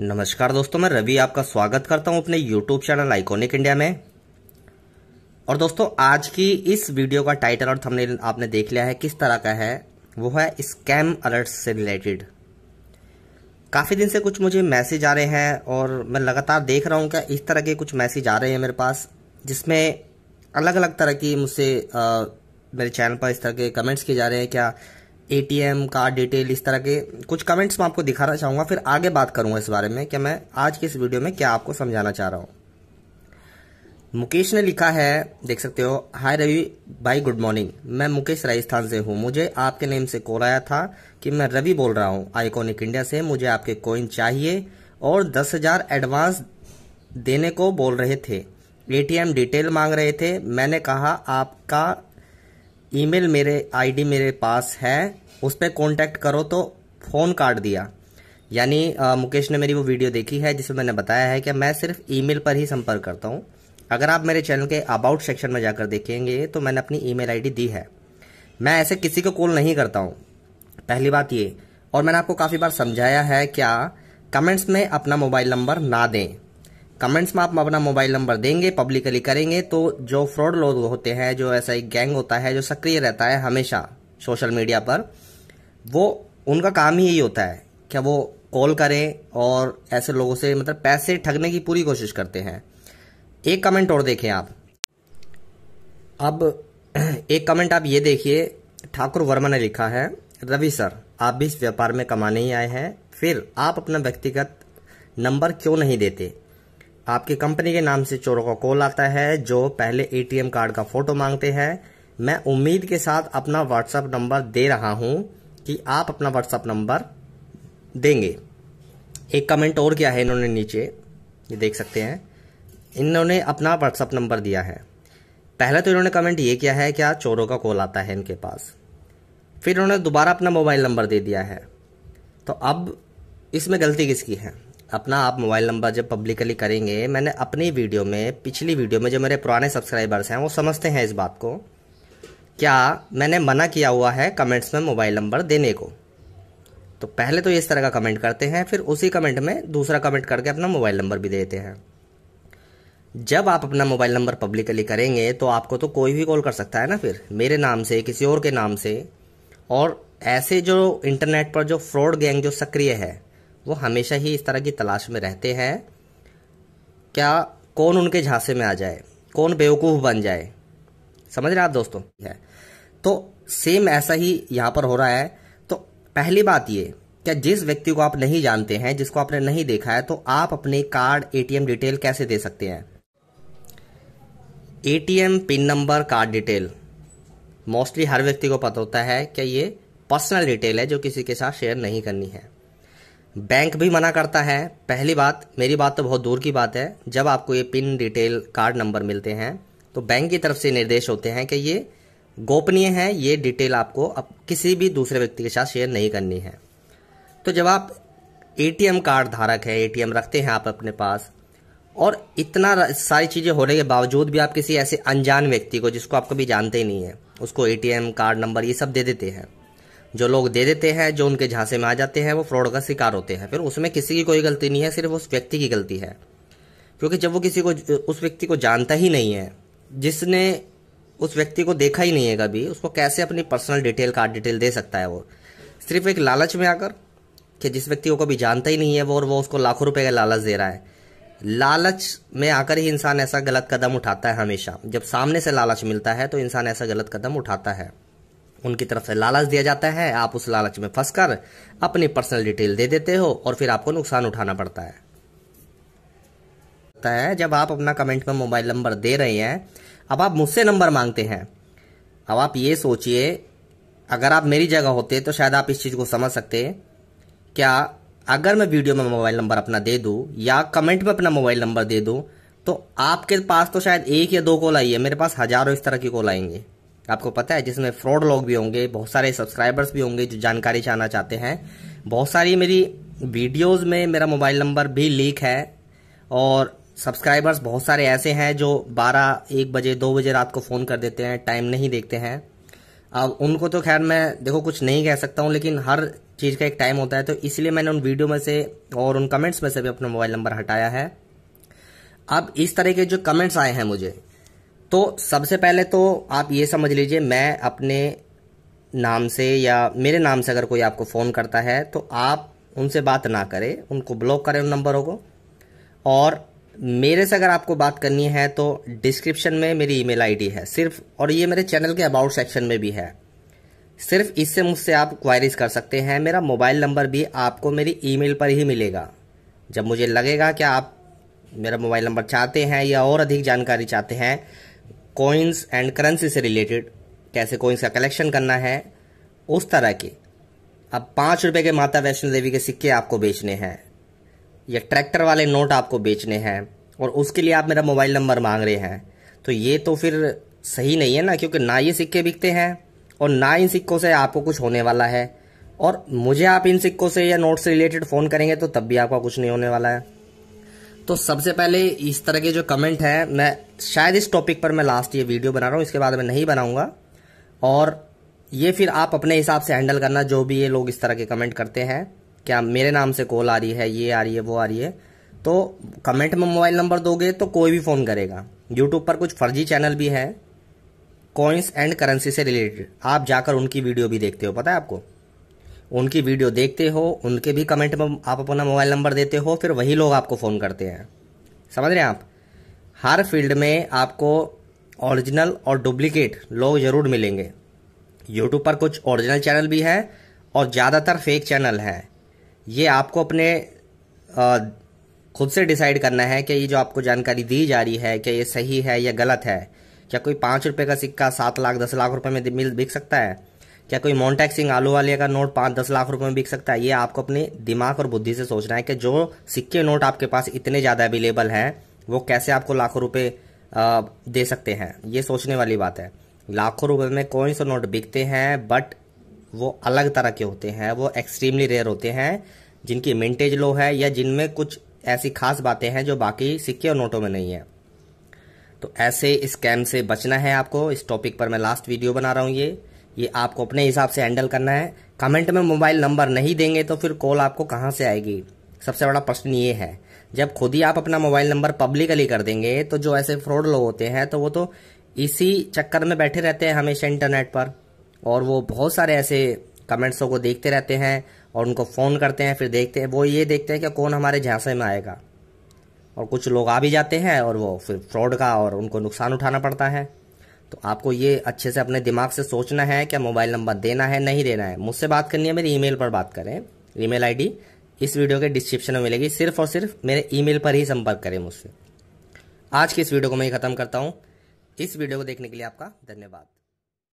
नमस्कार दोस्तों मैं रवि आपका स्वागत करता हूं अपने यूट्यूब चैनल आइकॉनिक इंडिया में और दोस्तों आज की इस वीडियो का टाइटल और थंबनेल आपने देख लिया है किस तरह का है वो है स्कैम अलर्ट्स से रिलेटेड काफ़ी दिन से कुछ मुझे मैसेज आ रहे हैं और मैं लगातार देख रहा हूँ क्या इस तरह के कुछ मैसेज आ रहे हैं मेरे पास जिसमें अलग अलग तरह की मुझसे मेरे चैनल पर इस तरह के कमेंट्स किए जा रहे हैं क्या एटीएम कार्ड डिटेल इस तरह के कुछ कमेंट्स मैं आपको दिखाना चाहूँगा फिर आगे बात करूँगा इस बारे में कि मैं आज की इस वीडियो में क्या आपको समझाना चाह रहा हूँ मुकेश ने लिखा है देख सकते हो हाय रवि भाई गुड मॉर्निंग मैं मुकेश राजस्थान से हूँ मुझे आपके नेम से कॉल आया था कि मैं रवि बोल रहा हूँ आइकॉनिक इंडिया से मुझे आपके कॉइन चाहिए और दस हजार एडवांस देने को बोल रहे थे एटीएम डिटेल मांग रहे थे मैंने कहा आपका ईमेल मेरे आईडी मेरे पास है उस पर कॉन्टैक्ट करो तो फ़ोन काट दिया यानी मुकेश ने मेरी वो वीडियो देखी है जिसमें मैंने बताया है कि मैं सिर्फ ईमेल पर ही संपर्क करता हूँ अगर आप मेरे चैनल के अबाउट सेक्शन में जाकर देखेंगे तो मैंने अपनी ईमेल आईडी दी है मैं ऐसे किसी को कॉल नहीं करता हूँ पहली बात ये और मैंने आपको काफ़ी बार समझाया है क्या कमेंट्स में अपना मोबाइल नंबर ना दें कमेंट्स में आप अपना मोबाइल नंबर देंगे पब्लिकली करेंगे तो जो फ्रॉड लोग होते हैं जो ऐसा एक गैंग होता है जो सक्रिय रहता है हमेशा सोशल मीडिया पर वो उनका काम ही यही होता है क्या वो कॉल करें और ऐसे लोगों से मतलब पैसे ठगने की पूरी कोशिश करते हैं एक कमेंट और देखें आप अब एक कमेंट आप ये देखिए ठाकुर वर्मा ने लिखा है रवि सर आप भी इस व्यापार में कमाने ही आए हैं फिर आप अपना व्यक्तिगत नंबर क्यों नहीं देते आपकी कंपनी के नाम से चोरों का कॉल आता है जो पहले एटीएम कार्ड का फोटो मांगते हैं मैं उम्मीद के साथ अपना व्हाट्सएप नंबर दे रहा हूं कि आप अपना व्हाट्सएप नंबर देंगे एक कमेंट और किया है इन्होंने नीचे ये देख सकते हैं इन्होंने अपना व्हाट्सअप नंबर दिया है पहले तो इन्होंने कमेंट ये किया है क्या चोरों का कॉल आता है इनके पास फिर उन्होंने दोबारा अपना मोबाइल नंबर दे दिया है तो अब इसमें गलती किसकी है अपना आप मोबाइल नंबर जब पब्लिकली करेंगे मैंने अपनी वीडियो में पिछली वीडियो में जो मेरे पुराने सब्सक्राइबर्स हैं वो समझते हैं इस बात को क्या मैंने मना किया हुआ है कमेंट्स में मोबाइल नंबर देने को तो पहले तो इस तरह का कमेंट करते हैं फिर उसी कमेंट में दूसरा कमेंट करके अपना मोबाइल नंबर भी देते हैं जब आप अपना मोबाइल नंबर पब्लिकली करेंगे तो आपको तो कोई भी कॉल कर सकता है ना फिर मेरे नाम से किसी और के नाम से और ऐसे जो इंटरनेट पर जो फ्रॉड गैंग जो सक्रिय है वो हमेशा ही इस तरह की तलाश में रहते हैं क्या कौन उनके झांसे में आ जाए कौन बेवकूफ़ बन जाए समझ रहे आप दोस्तों है तो सेम ऐसा ही यहां पर हो रहा है तो पहली बात ये क्या जिस व्यक्ति को आप नहीं जानते हैं जिसको आपने नहीं देखा है तो आप अपने कार्ड एटीएम डिटेल कैसे दे सकते हैं ATM pin number card detail mostly हर व्यक्ति को पता होता है क्या ये पर्सनल डिटेल है जो किसी के साथ शेयर नहीं करनी है बैंक भी मना करता है पहली बात मेरी बात तो बहुत दूर की बात है जब आपको ये पिन डिटेल कार्ड नंबर मिलते हैं तो बैंक की तरफ से निर्देश होते हैं कि ये गोपनीय है ये डिटेल आपको अब किसी भी दूसरे व्यक्ति के साथ शेयर नहीं करनी है तो जब आप ए कार्ड धारक है ए रखते हैं आप अपने पास और इतना सारी चीज़ें होने के बावजूद भी आप किसी ऐसे अनजान व्यक्ति को जिसको आप कभी जानते ही नहीं है उसको एटीएम कार्ड नंबर ये सब दे देते हैं जो लोग दे देते हैं जो उनके झांसे में आ जाते हैं वो फ्रॉड का शिकार होते हैं फिर उसमें किसी की कोई गलती नहीं है सिर्फ उस व्यक्ति की गलती है क्योंकि जब वो किसी को उस व्यक्ति को जानता ही नहीं है जिसने उस व्यक्ति को देखा ही नहीं है कभी उसको कैसे अपनी पर्सनल डिटेल कार्ड डिटेल दे सकता है वो सिर्फ एक लालच में आकर कि जिस व्यक्ति को कभी जानता ही नहीं है वो और वो उसको लाखों रुपए का लालच दे रहा है लालच में आकर ही इंसान ऐसा गलत कदम उठाता है हमेशा जब सामने से लालच मिलता है तो इंसान ऐसा गलत कदम उठाता है उनकी तरफ से लालच दिया जाता है आप उस लालच में फंसकर अपनी पर्सनल डिटेल दे देते हो और फिर आपको नुकसान उठाना पड़ता है है जब आप अपना कमेंट में मोबाइल नंबर दे रहे हैं अब आप मुझसे नंबर मांगते हैं अब आप ये सोचिए अगर आप मेरी जगह होते तो शायद आप इस चीज़ को समझ सकते क्या अगर मैं वीडियो में मोबाइल नंबर अपना दे दूँ या कमेंट में अपना मोबाइल नंबर दे दूँ तो आपके पास तो शायद एक या दो कॉल आई है मेरे पास हजारों इस तरह की कॉल आएंगे आपको पता है जिसमें फ्रॉड लोग भी होंगे बहुत सारे सब्सक्राइबर्स भी होंगे जो जानकारी चाहना चाहते हैं बहुत सारी मेरी वीडियोस में मेरा मोबाइल नंबर भी लीक है और सब्सक्राइबर्स बहुत सारे ऐसे हैं जो 12 एक बजे दो बजे रात को फ़ोन कर देते हैं टाइम नहीं देखते हैं अब उनको तो खैर मैं देखो कुछ नहीं कह सकता हूँ लेकिन हर चीज़ का एक टाइम होता है तो इसलिए मैंने उन वीडियो में से और उन कमेंट्स में से भी अपना मोबाइल नंबर हटाया है अब इस तरह के जो कमेंट्स आए हैं मुझे तो सबसे पहले तो आप ये समझ लीजिए मैं अपने नाम से या मेरे नाम से अगर कोई आपको फ़ोन करता है तो आप उनसे बात ना करें उनको ब्लॉक करें उन नंबरों को और मेरे से अगर आपको बात करनी है तो डिस्क्रिप्शन में मेरी ईमेल आईडी है सिर्फ और ये मेरे चैनल के अबाउट सेक्शन में भी है सिर्फ इससे मुझसे आप क्वायरीज कर सकते हैं मेरा मोबाइल नंबर भी आपको मेरी ईमेल पर ही मिलेगा जब मुझे लगेगा कि आप मेरा मोबाइल नंबर चाहते हैं या और अधिक जानकारी चाहते हैं कोइंस एंड करेंसी से रिलेटेड कैसे कोइंस का कलेक्शन करना है उस तरह के अब पाँच रुपये के माता वैष्णो देवी के सिक्के आपको बेचने हैं या ट्रैक्टर वाले नोट आपको बेचने हैं और उसके लिए आप मेरा मोबाइल नंबर मांग रहे हैं तो ये तो फिर सही नहीं है ना क्योंकि ना ये सिक्के बिकते हैं और ना इन सिक्कों से आपको कुछ होने वाला है और मुझे आप इन सिक्कों से या नोट से रिलेटेड फ़ोन करेंगे तो तब भी आपका कुछ नहीं होने वाला है तो सबसे पहले इस तरह के जो कमेंट हैं मैं शायद इस टॉपिक पर मैं लास्ट ये वीडियो बना रहा हूँ इसके बाद मैं नहीं बनाऊंगा और ये फिर आप अपने हिसाब से हैंडल करना जो भी ये लोग इस तरह के कमेंट करते हैं क्या मेरे नाम से कॉल आ रही है ये आ रही है वो आ रही है तो कमेंट में मोबाइल नंबर दोगे तो कोई भी फ़ोन करेगा यूट्यूब पर कुछ फर्जी चैनल भी है कॉइन्स एंड करेंसी से रिलेटेड आप जाकर उनकी वीडियो भी देखते हो पता है आपको उनकी वीडियो देखते हो उनके भी कमेंट में आप अपना मोबाइल नंबर देते हो फिर वही लोग आपको फ़ोन करते हैं समझ रहे हैं आप हर फील्ड में आपको ओरिजिनल और डुप्लीकेट लोग ज़रूर मिलेंगे यूट्यूब पर कुछ ओरिजिनल चैनल भी हैं और ज़्यादातर फेक चैनल हैं ये आपको अपने खुद से डिसाइड करना है कि ये जो आपको जानकारी दी जा रही है कि ये सही है या गलत है क्या कोई पाँच रुपये का सिक्का सात लाख दस लाख रुपये में मिल बिक सकता है क्या कोई मोन्टैक सिंह आलू वाले का नोट पाँच दस लाख रुपये में बिक सकता है ये आपको अपने दिमाग और बुद्धि से सोचना है कि जो सिक्के नोट आपके पास इतने ज़्यादा अवेलेबल हैं वो कैसे आपको लाखों रुपए दे सकते हैं ये सोचने वाली बात है लाखों रुपए में कौन से नोट बिकते हैं बट वो अलग तरह के होते हैं वो एक्सट्रीमली रेयर होते हैं जिनकी मिंटेज लो है या जिनमें कुछ ऐसी खास बातें हैं जो बाकी सिक्के और नोटों में नहीं है तो ऐसे स्कैम से बचना है आपको इस टॉपिक पर मैं लास्ट वीडियो बना रहा हूँ ये ये आपको अपने हिसाब से हैंडल करना है कमेंट में मोबाइल नंबर नहीं देंगे तो फिर कॉल आपको कहाँ से आएगी सबसे बड़ा प्रश्न ये है जब खुद ही आप अपना मोबाइल नंबर पब्लिकली कर देंगे तो जो ऐसे फ्रॉड लोग होते हैं तो वो तो इसी चक्कर में बैठे रहते हैं हमेशा इंटरनेट पर और वो बहुत सारे ऐसे कमेंट्सों को देखते रहते हैं और उनको फ़ोन करते हैं फिर देखते हैं वो ये देखते हैं कि कौन हमारे झांसे में आएगा और कुछ लोग आ भी जाते हैं और वो फिर फ्रॉड का और उनको नुकसान उठाना पड़ता है तो आपको ये अच्छे से अपने दिमाग से सोचना है क्या मोबाइल नंबर देना है नहीं देना है मुझसे बात करनी है मेरी ईमेल पर बात करें ईमेल आईडी इस वीडियो के डिस्क्रिप्शन में मिलेगी सिर्फ और सिर्फ मेरे ईमेल पर ही संपर्क करें मुझसे आज की इस वीडियो को मैं ही ख़त्म करता हूँ इस वीडियो को देखने के लिए आपका धन्यवाद